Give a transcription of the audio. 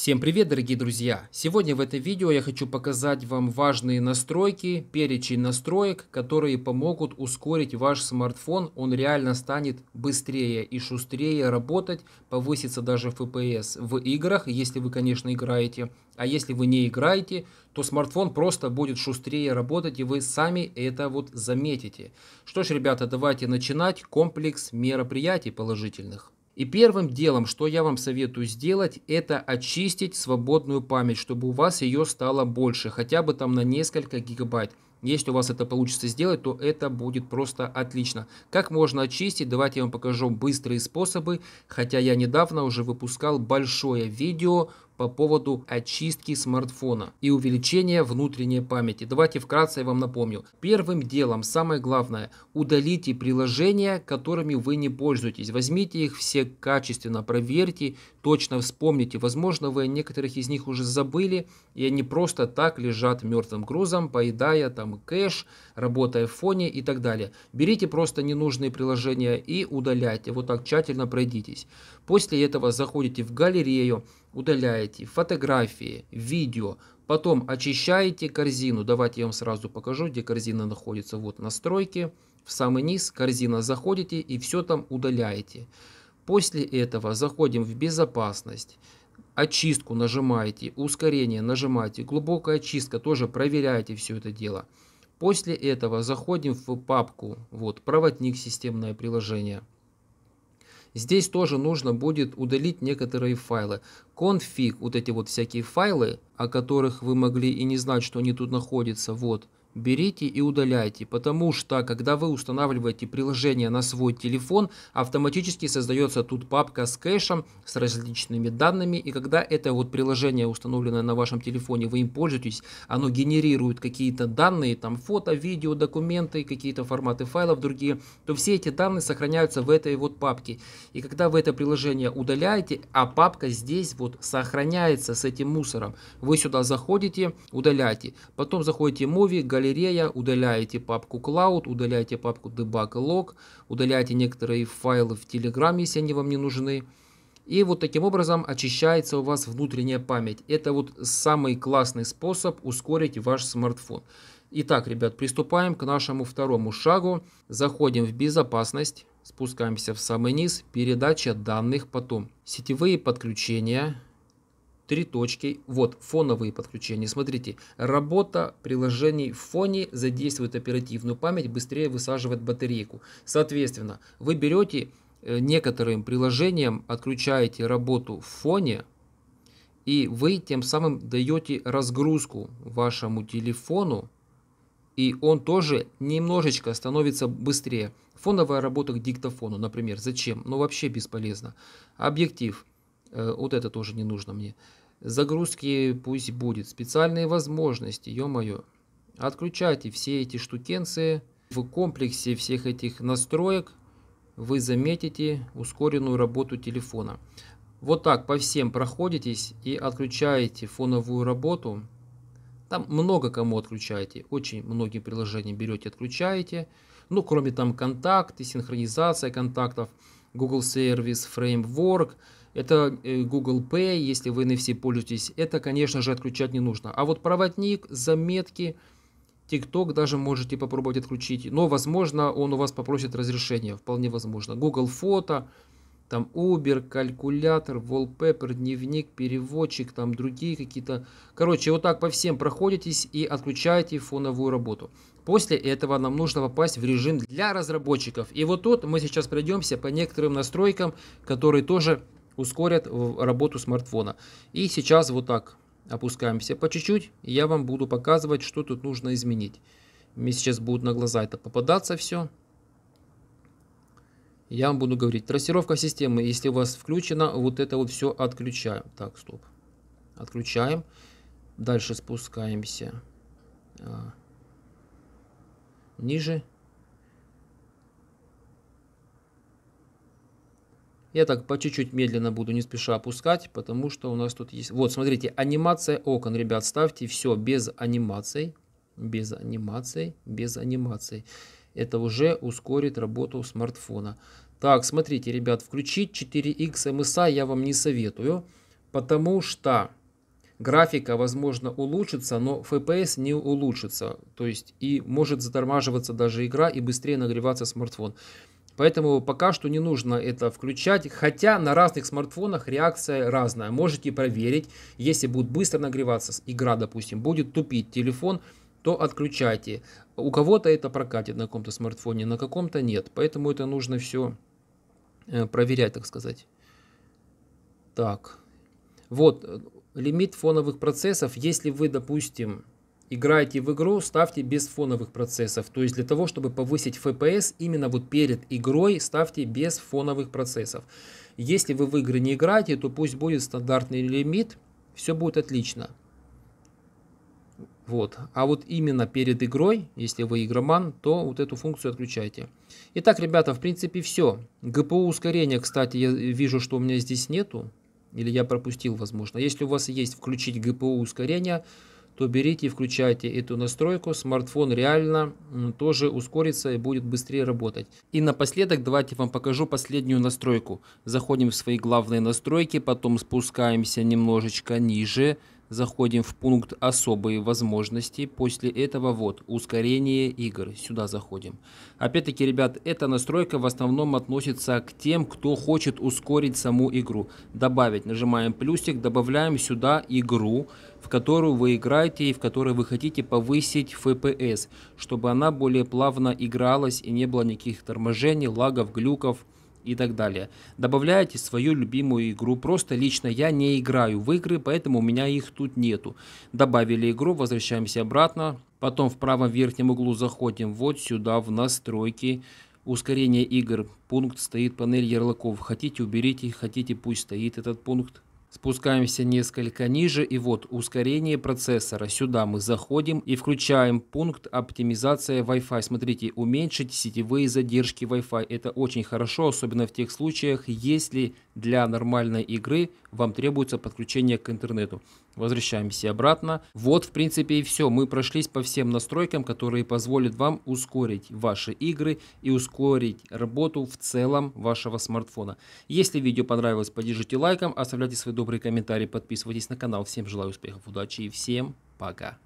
Всем привет, дорогие друзья! Сегодня в этом видео я хочу показать вам важные настройки, перечень настроек, которые помогут ускорить ваш смартфон. Он реально станет быстрее и шустрее работать, повысится даже FPS в играх, если вы, конечно, играете. А если вы не играете, то смартфон просто будет шустрее работать, и вы сами это вот заметите. Что ж, ребята, давайте начинать комплекс мероприятий положительных. И первым делом, что я вам советую сделать, это очистить свободную память, чтобы у вас ее стало больше, хотя бы там на несколько гигабайт. Если у вас это получится сделать, то это будет просто отлично. Как можно очистить? Давайте я вам покажу быстрые способы, хотя я недавно уже выпускал большое видео по поводу очистки смартфона и увеличения внутренней памяти. Давайте вкратце я вам напомню. Первым делом, самое главное, удалите приложения, которыми вы не пользуетесь. Возьмите их все качественно, проверьте, точно вспомните. Возможно, вы некоторых из них уже забыли, и они просто так лежат мертвым грузом, поедая там кэш, работая в фоне и так далее. Берите просто ненужные приложения и удаляйте. Вот так тщательно пройдитесь. После этого заходите в галерею, удаляете фотографии, видео, потом очищаете корзину. Давайте я вам сразу покажу, где корзина находится. Вот настройки, в самый низ корзина заходите и все там удаляете. После этого заходим в безопасность. Очистку нажимаете, ускорение нажимаете, глубокая очистка, тоже проверяете все это дело. После этого заходим в папку, вот, проводник системное приложение. Здесь тоже нужно будет удалить некоторые файлы. Конфиг, вот эти вот всякие файлы, о которых вы могли и не знать, что они тут находятся, вот – Берите и удаляйте, потому что, когда вы устанавливаете приложение на свой телефон, автоматически создается тут папка с кэшем, с различными данными, и когда это вот приложение, установленное на вашем телефоне, вы им пользуетесь, оно генерирует какие-то данные, там фото, видео, документы, какие-то форматы файлов другие, то все эти данные сохраняются в этой вот папке. И когда вы это приложение удаляете, а папка здесь вот сохраняется с этим мусором, вы сюда заходите, удаляете, потом заходите в Movie, галерея, удаляете папку Cloud, удаляете папку Debug Log, удаляете некоторые файлы в Telegram, если они вам не нужны. И вот таким образом очищается у вас внутренняя память. Это вот самый классный способ ускорить ваш смартфон. Итак, ребят, приступаем к нашему второму шагу. Заходим в безопасность, спускаемся в самый низ, передача данных, потом сетевые подключения, три точки, вот фоновые подключения. Смотрите, работа приложений в фоне задействует оперативную память, быстрее высаживает батарейку. Соответственно, вы берете э, некоторым приложениям, отключаете работу в фоне, и вы тем самым даете разгрузку вашему телефону, и он тоже немножечко становится быстрее. Фоновая работа к диктофону, например, зачем? Ну вообще бесполезно. Объектив, э, вот это тоже не нужно мне. Загрузки пусть будет. Специальные возможности, ё-моё. Отключайте все эти штукенции. В комплексе всех этих настроек вы заметите ускоренную работу телефона. Вот так по всем проходитесь и отключаете фоновую работу. Там много кому отключаете. Очень многие приложения берете, отключаете. Ну, кроме там контакты, синхронизация контактов. Google Service Framework, это э, Google Pay, если вы NFC пользуетесь, это, конечно же, отключать не нужно. А вот проводник, заметки, TikTok даже можете попробовать отключить, но, возможно, он у вас попросит разрешения, вполне возможно. Google Фото, там Uber, калькулятор, wallpaper, дневник, переводчик, там другие какие-то. Короче, вот так по всем проходитесь и отключаете фоновую работу. После этого нам нужно попасть в режим для разработчиков. И вот тут мы сейчас пройдемся по некоторым настройкам, которые тоже ускорят работу смартфона. И сейчас вот так опускаемся по чуть-чуть. Я вам буду показывать, что тут нужно изменить. Мне сейчас будет на глаза это попадаться все. Я вам буду говорить, трассировка системы, если у вас включена, вот это вот все отключаем. Так, стоп. Отключаем. Дальше спускаемся а. ниже. Я так по чуть-чуть медленно буду, не спеша опускать, потому что у нас тут есть... Вот, смотрите, анимация окон, ребят, ставьте все без анимаций. Без анимаций, без анимаций. Это уже ускорит работу смартфона. Так, смотрите, ребят, включить 4X MSI эм а я вам не советую, потому что графика, возможно, улучшится, но FPS не улучшится. То есть и может затормаживаться даже игра и быстрее нагреваться смартфон. Поэтому пока что не нужно это включать, хотя на разных смартфонах реакция разная. Можете проверить, если будет быстро нагреваться игра, допустим, будет тупить телефон, то отключайте. У кого-то это прокатит на каком-то смартфоне, на каком-то нет. Поэтому это нужно все э, проверять, так сказать. Так. Вот, э, лимит фоновых процессов. Если вы, допустим, играете в игру, ставьте без фоновых процессов. То есть для того, чтобы повысить FPS, именно вот перед игрой ставьте без фоновых процессов. Если вы в игры не играете, то пусть будет стандартный лимит, все будет отлично. Вот. А вот именно перед игрой, если вы игроман, то вот эту функцию отключайте. Итак, ребята, в принципе все. ГПУ ускорения, кстати, я вижу, что у меня здесь нету. Или я пропустил, возможно. Если у вас есть включить ГПУ ускорение, то берите и включайте эту настройку. Смартфон реально тоже ускорится и будет быстрее работать. И напоследок давайте вам покажу последнюю настройку. Заходим в свои главные настройки, потом спускаемся немножечко ниже Заходим в пункт «Особые возможности». После этого вот «Ускорение игр». Сюда заходим. Опять-таки, ребят, эта настройка в основном относится к тем, кто хочет ускорить саму игру. Добавить. Нажимаем плюсик, добавляем сюда игру, в которую вы играете и в которой вы хотите повысить FPS, чтобы она более плавно игралась и не было никаких торможений, лагов, глюков и так далее. Добавляете свою любимую игру. Просто лично я не играю в игры, поэтому у меня их тут нету. Добавили игру, возвращаемся обратно. Потом в правом верхнем углу заходим вот сюда в настройки. Ускорение игр. Пункт стоит панель ярлыков. Хотите уберите, хотите пусть стоит этот пункт. Спускаемся несколько ниже и вот ускорение процессора. Сюда мы заходим и включаем пункт оптимизация Wi-Fi. Смотрите, уменьшить сетевые задержки Wi-Fi. Это очень хорошо, особенно в тех случаях, если для нормальной игры вам требуется подключение к интернету. Возвращаемся обратно. Вот, в принципе, и все. Мы прошлись по всем настройкам, которые позволят вам ускорить ваши игры и ускорить работу в целом вашего смартфона. Если видео понравилось, поддержите лайком, оставляйте свои добрые комментарии, подписывайтесь на канал. Всем желаю успехов, удачи и всем пока.